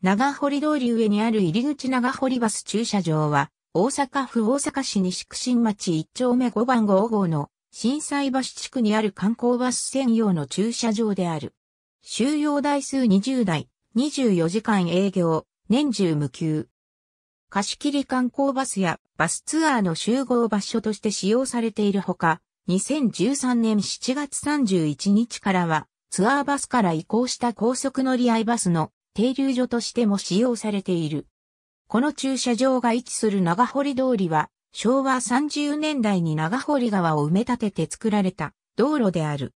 長堀通り上にある入口長堀バス駐車場は、大阪府大阪市西区新町1丁目5番5号の震災橋地区にある観光バス専用の駐車場である。収容台数20台、24時間営業、年中無休。貸切観光バスやバスツアーの集合場所として使用されているほか、2013年7月31日からは、ツアーバスから移行した高速乗り合いバスの停留所としても使用されている。この駐車場が位置する長堀通りは、昭和30年代に長堀川を埋め立てて作られた道路である。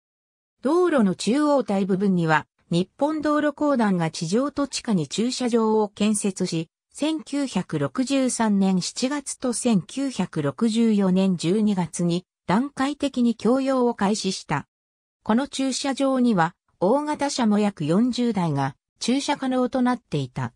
道路の中央帯部分には、日本道路公団が地上と地下に駐車場を建設し、1963年7月と1964年12月に段階的に供用を開始した。この駐車場には大型車も約40台が駐車可能となっていた。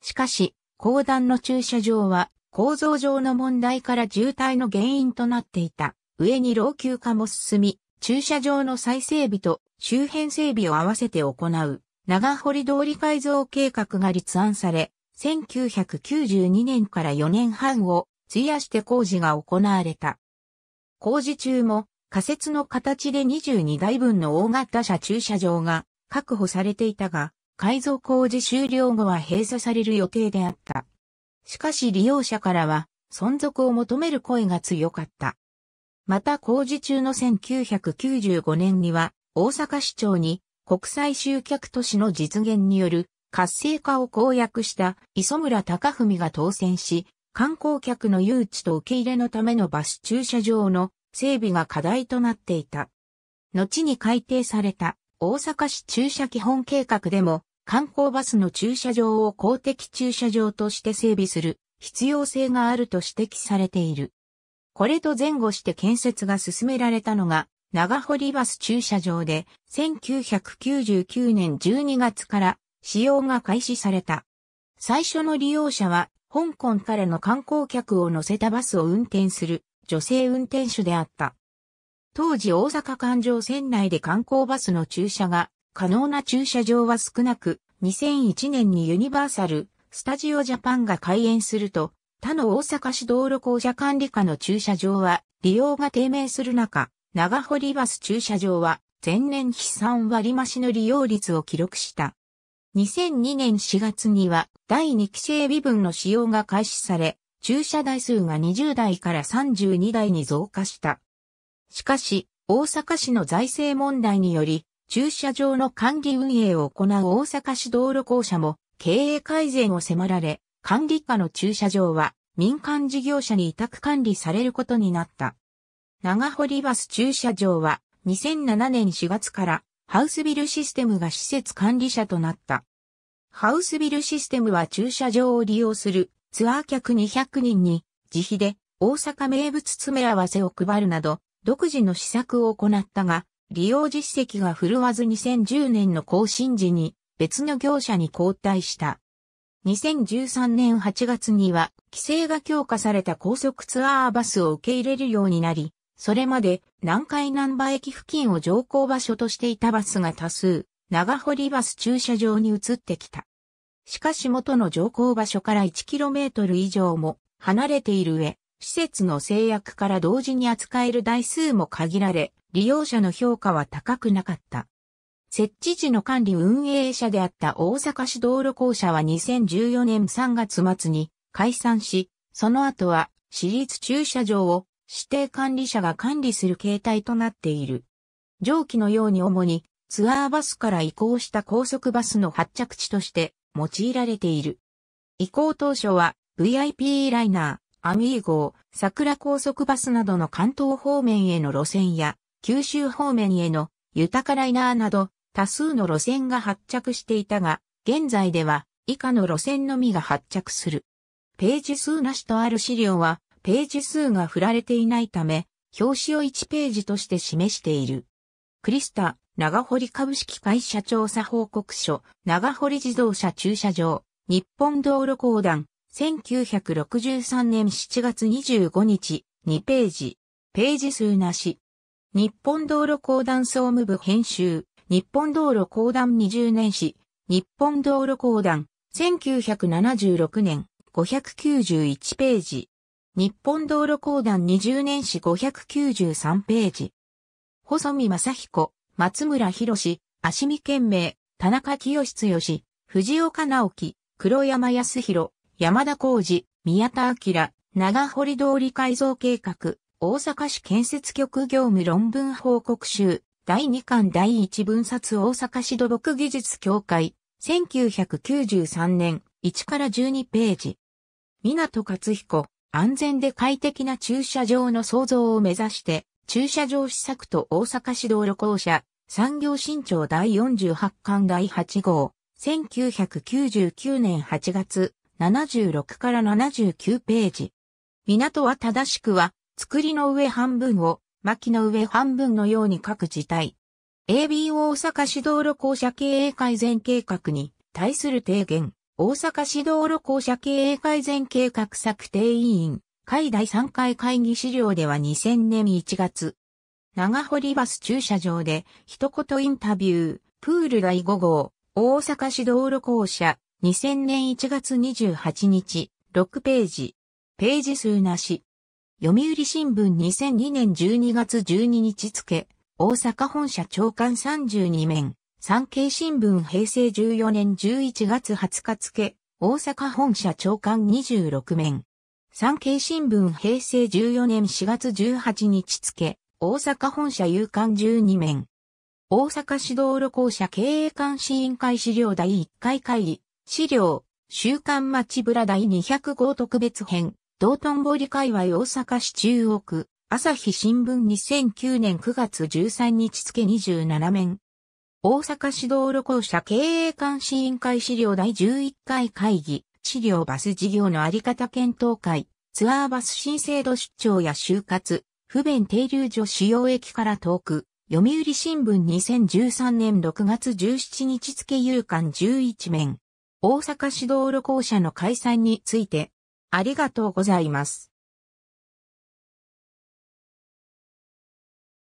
しかし、公団の駐車場は構造上の問題から渋滞の原因となっていた。上に老朽化も進み、駐車場の再整備と周辺整備を合わせて行う長堀通り改造計画が立案され、1992年から4年半を費やして工事が行われた。工事中も仮設の形で22台分の大型車駐車場が確保されていたが、改造工事終了後は閉鎖される予定であった。しかし利用者からは存続を求める声が強かった。また工事中の1995年には大阪市長に国際集客都市の実現による活性化を公約した磯村隆文が当選し、観光客の誘致と受け入れのためのバス駐車場の整備が課題となっていた。後に改定された大阪市駐車基本計画でも観光バスの駐車場を公的駐車場として整備する必要性があると指摘されている。これと前後して建設が進められたのが長堀バス駐車場で1999年12月から使用が開始された。最初の利用者は香港からの観光客を乗せたバスを運転する女性運転手であった。当時大阪環状線内で観光バスの駐車が可能な駐車場は少なく、2001年にユニバーサル・スタジオジャパンが開園すると、他の大阪市道路公社管理課の駐車場は利用が低迷する中、長堀バス駐車場は前年比3割増しの利用率を記録した。2002年4月には第2期整備分の使用が開始され、駐車台数が20台から32台に増加した。しかし、大阪市の財政問題により、駐車場の管理運営を行う大阪市道路公社も経営改善を迫られ、管理下の駐車場は民間事業者に委託管理されることになった。長堀バス駐車場は2007年4月からハウスビルシステムが施設管理者となった。ハウスビルシステムは駐車場を利用するツアー客200人に自費で大阪名物詰め合わせを配るなど独自の施策を行ったが、利用実績が振るわず2010年の更新時に別の業者に交代した。2013年8月には規制が強化された高速ツアーバスを受け入れるようになり、それまで南海南波駅付近を乗降場所としていたバスが多数、長堀バス駐車場に移ってきた。しかし元の乗降場所から 1km 以上も離れている上、施設の制約から同時に扱える台数も限られ、利用者の評価は高くなかった。設置時の管理運営者であった大阪市道路公社は2014年3月末に解散し、その後は私立駐車場を指定管理者が管理する形態となっている。上記のように主にツアーバスから移行した高速バスの発着地として用いられている。移行当初は VIP ライナー。アミー号、桜高速バスなどの関東方面への路線や、九州方面への豊かライナーなど、多数の路線が発着していたが、現在では以下の路線のみが発着する。ページ数なしとある資料は、ページ数が振られていないため、表紙を1ページとして示している。クリスタ、長堀株式会社調査報告書、長堀自動車駐車場、日本道路公団、1963年7月25日、2ページ、ページ数なし。日本道路公団総務部編集、日本道路公団20年史、日本道路公団、1976年、591ページ。日本道路公団20年史593ページ。細見正彦、松村博士、足見県名、田中清義、藤岡直樹、黒山康弘、山田浩二、宮田明、長堀通り改造計画、大阪市建設局業務論文報告集、第2巻第1分冊大阪市土木技術協会、1993年、1から12ページ。港勝彦、安全で快適な駐車場の創造を目指して、駐車場施策と大阪市道路公社、産業新潮第48巻第8号、1999年8月、76から79ページ。港は正しくは、作りの上半分を、巻きの上半分のように書く事態。AB 大阪市道路公社経営改善計画に対する提言。大阪市道路公社経営改善計画策定委員会第3回会議資料では2000年1月。長堀バス駐車場で一言インタビュー、プール第5号、大阪市道路公社2000年1月28日、6ページ。ページ数なし。読売新聞2002年12月12日付、大阪本社長官32面、産経新聞平成14年11月20日付、大阪本社長官26面。産経新聞平成14年4月18日付、大阪本社有刊12面。大阪市道路公社経営監視委員会資料第1回会議、資料、週刊町村第205特別編、道頓堀界隈大阪市中央区、朝日新聞2009年9月13日付27面。大阪市道路公社経営監視委員会資料第11回会議、資料バス事業のあり方検討会、ツアーバス新制度出張や就活、不便停留所使用駅から遠く、読売新聞2013年6月17日付夕刊11面。大阪市道路公社の開催について、ありがとうございます。